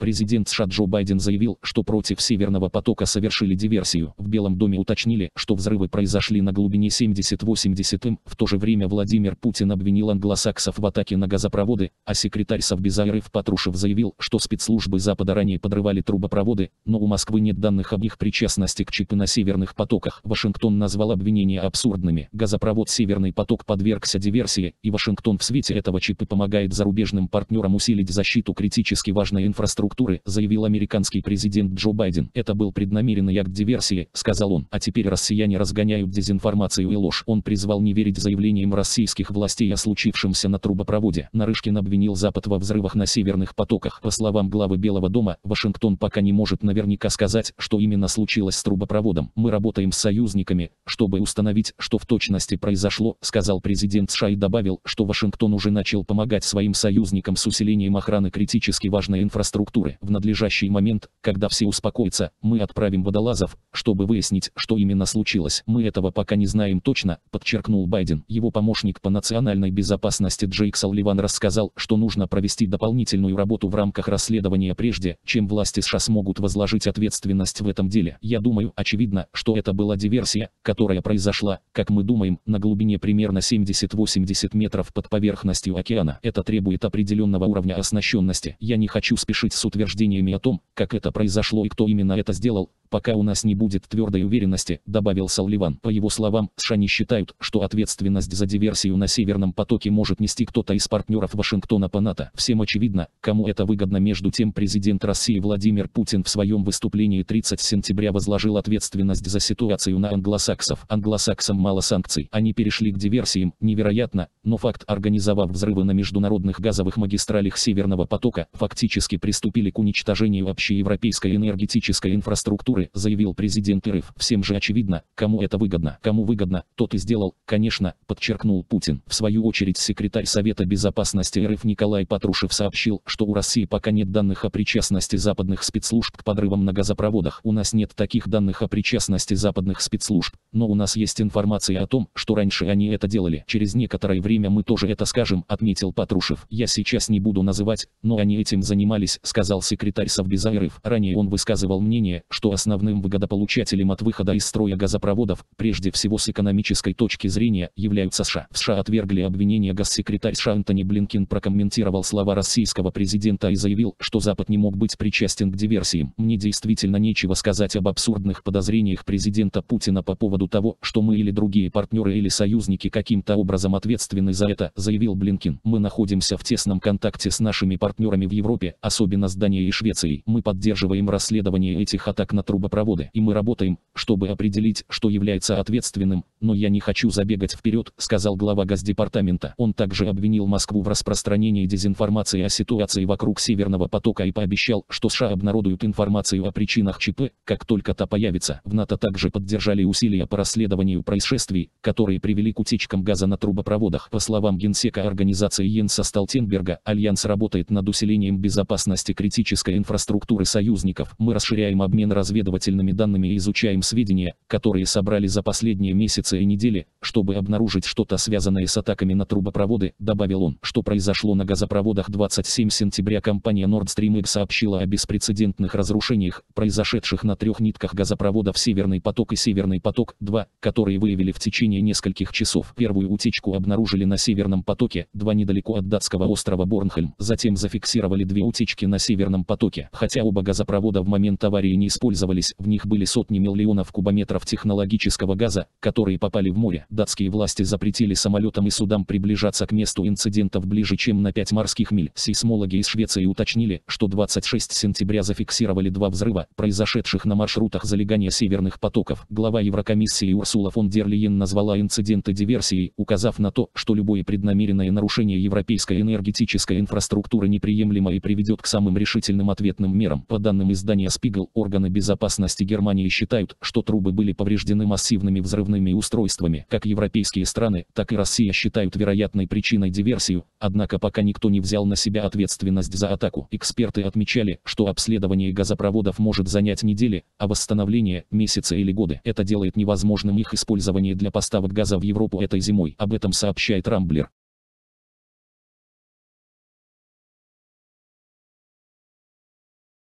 Президент США Джо Байден заявил, что против Северного потока совершили диверсию. В Белом доме уточнили, что взрывы произошли на глубине 70-80 м. В то же время Владимир Путин обвинил англосаксов в атаке на газопроводы, а секретарь Совбеза РФ Патрушев заявил, что спецслужбы Запада ранее подрывали трубопроводы, но у Москвы нет данных об их причастности к ЧП на Северных потоках. Вашингтон назвал обвинения абсурдными. Газопровод Северный поток подвергся диверсии, и Вашингтон в свете этого ЧП помогает зарубежным партнерам усилить защиту критически важной инфраструктуры структуры, заявил американский президент Джо Байден. Это был преднамеренный акт диверсии, сказал он. А теперь россияне разгоняют дезинформацию и ложь. Он призвал не верить заявлениям российских властей о случившемся на трубопроводе. Нарышкин обвинил Запад во взрывах на северных потоках. По словам главы Белого дома, Вашингтон пока не может наверняка сказать, что именно случилось с трубопроводом. Мы работаем с союзниками, чтобы установить, что в точности произошло, сказал президент США и добавил, что Вашингтон уже начал помогать своим союзникам с усилением охраны критически важной инфраструктуры структуры. В надлежащий момент, когда все успокоятся, мы отправим водолазов, чтобы выяснить, что именно случилось. Мы этого пока не знаем точно, подчеркнул Байден. Его помощник по национальной безопасности Джейк Салливан рассказал, что нужно провести дополнительную работу в рамках расследования прежде, чем власти США смогут возложить ответственность в этом деле. Я думаю, очевидно, что это была диверсия, которая произошла, как мы думаем, на глубине примерно 70-80 метров под поверхностью океана. Это требует определенного уровня оснащенности. Я не хочу спешить с утверждениями о том, как это произошло и кто именно это сделал, пока у нас не будет твердой уверенности, добавил Салливан. По его словам, США не считают, что ответственность за диверсию на Северном потоке может нести кто-то из партнеров Вашингтона по НАТО. Всем очевидно, кому это выгодно. Между тем президент России Владимир Путин в своем выступлении 30 сентября возложил ответственность за ситуацию на англосаксов. Англосаксам мало санкций, они перешли к диверсиям, невероятно, но факт организовав взрывы на международных газовых магистралях Северного потока, фактически приступили к уничтожению общеевропейской энергетической инфраструктуры культуры, заявил президент РФ. Всем же очевидно, кому это выгодно. Кому выгодно, тот и сделал, конечно, подчеркнул Путин. В свою очередь секретарь Совета Безопасности РФ Николай Патрушев сообщил, что у России пока нет данных о причастности западных спецслужб к подрывам на газопроводах. У нас нет таких данных о причастности западных спецслужб, но у нас есть информация о том, что раньше они это делали. Через некоторое время мы тоже это скажем, отметил Патрушев. Я сейчас не буду называть, но они этим занимались, сказал секретарь Совбеза РФ. Ранее он высказывал мнение, что основ основным выгодополучателем от выхода из строя газопроводов, прежде всего с экономической точки зрения, являются США. В США отвергли обвинения. госсекретарь США Антони Блинкин прокомментировал слова российского президента и заявил, что Запад не мог быть причастен к диверсиям. Мне действительно нечего сказать об абсурдных подозрениях президента Путина по поводу того, что мы или другие партнеры или союзники каким-то образом ответственны за это, заявил Блинкин. Мы находимся в тесном контакте с нашими партнерами в Европе, особенно с Данией и Швецией. Мы поддерживаем расследование этих атак на труд трубопроводы. И мы работаем, чтобы определить, что является ответственным, но я не хочу забегать вперед, сказал глава Госдепартамента. Он также обвинил Москву в распространении дезинформации о ситуации вокруг Северного потока и пообещал, что США обнародуют информацию о причинах ЧП, как только та появится. В НАТО также поддержали усилия по расследованию происшествий, которые привели к утечкам газа на трубопроводах. По словам генсека организации Йенса Столтенберга, Альянс работает над усилением безопасности критической инфраструктуры союзников. Мы расширяем обмен разведывательными данными и изучаем сведения, которые собрали за последние месяцы информация недели, чтобы обнаружить что-то связанное с атаками на трубопроводы, добавил он, что произошло на газопроводах 27 сентября компания Nord Stream X сообщила о беспрецедентных разрушениях, произошедших на трех нитках газопроводов Северный поток и Северный поток-2, которые выявили в течение нескольких часов. Первую утечку обнаружили на Северном потоке, два недалеко от датского острова Борнхельм, затем зафиксировали две утечки на Северном потоке. Хотя оба газопровода в момент аварии не использовались, в них были сотни миллионов кубометров технологического газа, который попали в море. Датские власти запретили самолетам и судам приближаться к месту инцидентов ближе, чем на 5 морских миль. Сейсмологи из Швеции уточнили, что 26 сентября зафиксировали два взрыва, произошедших на маршрутах залегания северных потоков. Глава Еврокомиссии Урсула фон дер Лиен назвала инциденты диверсией, указав на то, что любое преднамеренное нарушение европейской энергетической инфраструктуры неприемлемо и приведет к самым решительным ответным мерам. По данным издания Spiegel, органы безопасности Германии считают, что трубы были повреждены массивными взрывными устройствами устройствами. Как европейские страны, так и Россия считают вероятной причиной диверсию, однако пока никто не взял на себя ответственность за атаку. Эксперты отмечали, что обследование газопроводов может занять недели, а восстановление – месяцы или годы. Это делает невозможным их использование для поставок газа в Европу этой зимой. Об этом сообщает Рамблер.